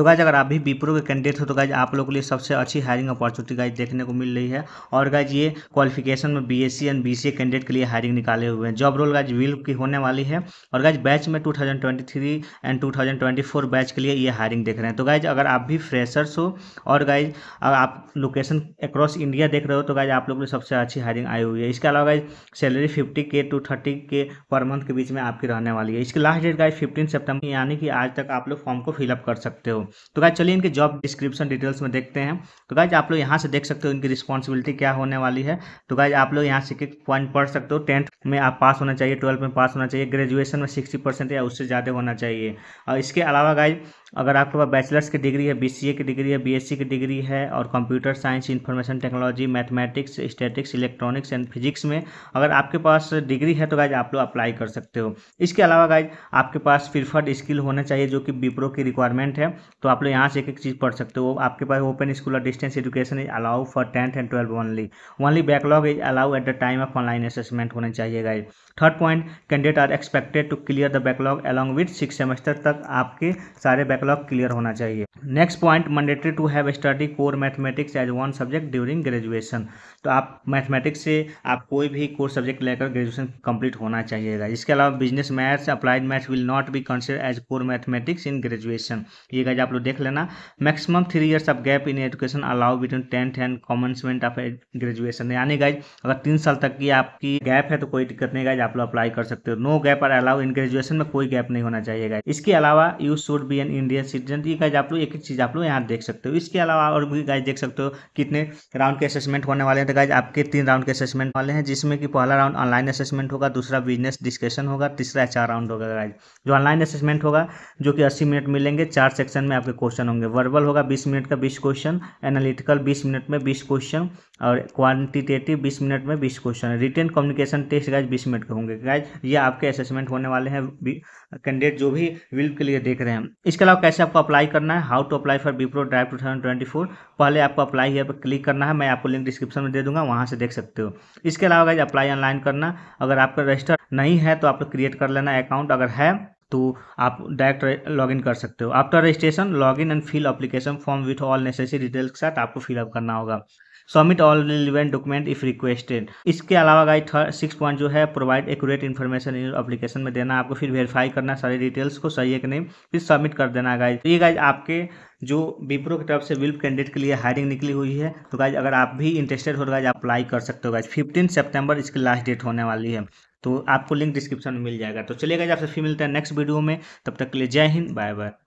तो गाइज अगर आप भी बीप्रो के कैंडिडेट हो तो गाइज आप लोग के लिए सबसे अच्छी हायरिंग अपॉर्चुनिटी गाइज देखने को मिल रही है और गाइज ये क्वालिफिकेशन में B S C and B A candidate के लिए हायरिंग निकाले हुए हैं जॉब रोल गाइज विल की होने वाली है और गाइज बैच में two thousand twenty three and two thousand twenty four batch के लिए ये हायरिंग देख रहे हैं तो गाइज अगर आप भी फ्रेशर्स हो और गाइज अगर आप लोकेशन अक्रॉस इंडिया देख रहे हो तो गाइज आप लोग के लिए सबसे अच्छी हायरिंग आई हुई है इसके अलावा guys salary fifty K two thirty K पर मंथ के बीच में आपकी रहने वाली है इसकी last date guys fifteen September यानी कि आज तक आप लोग फॉर्म को फिलअप कर सकते हो तो गाइज चलिए इनके जॉब डिस्क्रिप्शन डिटेल्स में देखते हैं तो गाइज आप लोग यहाँ से देख सकते हो इनकी रिस्पॉन्सिबिलिटी क्या होने वाली है तो गाइज आप लोग यहाँ से एक पॉइंट पढ़ सकते हो टेंथ में आप पास होना चाहिए ट्वेल्थ में पास होना चाहिए ग्रेजुएशन में सिक्सटी परसेंट या उससे ज़्यादा होना चाहिए और इसके अलावा गाइज अगर आपके पास बैचलर्स की डिग्री है बी की डिग्री है बी की डिग्री है और computer science information technology mathematics statics electronics and physics में अगर आपके पास डिग्री है तो गाइज आप लोग अप्लाई कर सकते हो इसके अलावा गाइज आपके पास फिरफर्ड स्किल होना चाहिए जो कि बीप्रो की रिक्वायरमेंट है तो आप लोग यहाँ से एक एक चीज़ पढ़ सकते हो आपके पास ओपन स्कूल और distance education is allow for tenth and twelve only only backlog is allow at the time of online assessment होना चाहिए guys third point candidate are expected to clear the backlog along with six semester तक आपके सारे backlog clear होना चाहिए next point mandatory to have study core mathematics as one subject during graduation तो आप mathematics से आप कोई भी कोर सब्जेक्ट लेकर ग्रेजुएशन कंप्लीट होना चाहिएगा इसके अलावा business maths applied maths will not be consider as core mathematics in graduation ये गाइज आप लोग देख लेना maximum three years of gap in education allow between tenth and commencement of graduation यानी गाइज अगर तीन साल तक की आपकी गैप है तो कोई दिक्कत नहीं गाइज आप लोग अप्लाई कर सकते हो नो गैप और अलाउ इन ग्रेजुएशन में कोई गैप नहीं होना चाहिएगा इसके अलावा you should be an Indian citizen ये गाइज आप लोग एक चीज़ आप लोग यहाँ देख सकते हो इसके अलावा और भी गाइज देख सकते हो कितने राउंड के असेसमेंट होने वाले हैं तो गाइज आपके तीन राउंड के असेसमेंट वाले हैं जिसमें कि पहला राउंड ऑनलाइन असेसमेंट होगा दूसरा बिजनेस डिस्कशन होगा तीसरा चार राउंड होगा गाइज जो ऑनलाइन असेसमेंट होगा जो कि अस्सी मिनट मिलेंगे चार सेक्शन में आपके क्वेश्चन होंगे वर्बल होगा बीस मिनट का बीस क्वेश्चन एनालिटिकल बीस मिनट में बीस क्वेश्चन और क्वान्टिटेटिव बीस मिनट में बीस question written communication test guys बीस मिनट के होंगे गाइज ये आपके असेसमेंट होने वाले हैं कैंडिडेट जो भी विल्प के लिए देख रहे हैं इसके अलावा कैसे आपको अप्लाई करना है how how to apply for Wipro drive two thousand twenty four पहले आपको अप्लाई यहाँ पर क्लिक करना है मैं आपको लिंक डिस्क्रिप्शन में दे दूंगा वहाँ से देख सकते हो इसके अलावा गाइज अप्लाई ऑनलाइन करना अगर आपका रजिस्टर नहीं है तो आप क्रिएट कर लेना अकाउंट अगर है तो आप डायरेक्ट लॉगिन कर सकते हो after registration login and fill application form with all necessary details के साथ आपको फिलअप करना होगा submit all relevant document if requested इसके अलावा गाइड थर्ड सिक्स पॉइंट जो है provide accurate information in application में देना आपको फिर वेरीफाई करना सारी डिटेल्स को सही है कि नहीं फिर सबमिट कर देना गाइज तो ये गाइज आपके जो बीप्रो की तरफ से विल्प कैंडिडेट के लिए हायरिंग निकली हुई है तो गाइज अगर आप भी इंटरेस्टेड हो गाइज तो अप्लाई कर सकते हो गाइज फिफ्टीन सेप्टेम्बर इसकी लास्ट डेट होने वाली है तो आपको लिंक डिस्क्रिप्शन में मिल जाएगा तो चलिए गाइज आपसे फिर मिलते हैं नेक्स्ट वीडियो में तब तक के लिए जय हिंद बाय बाय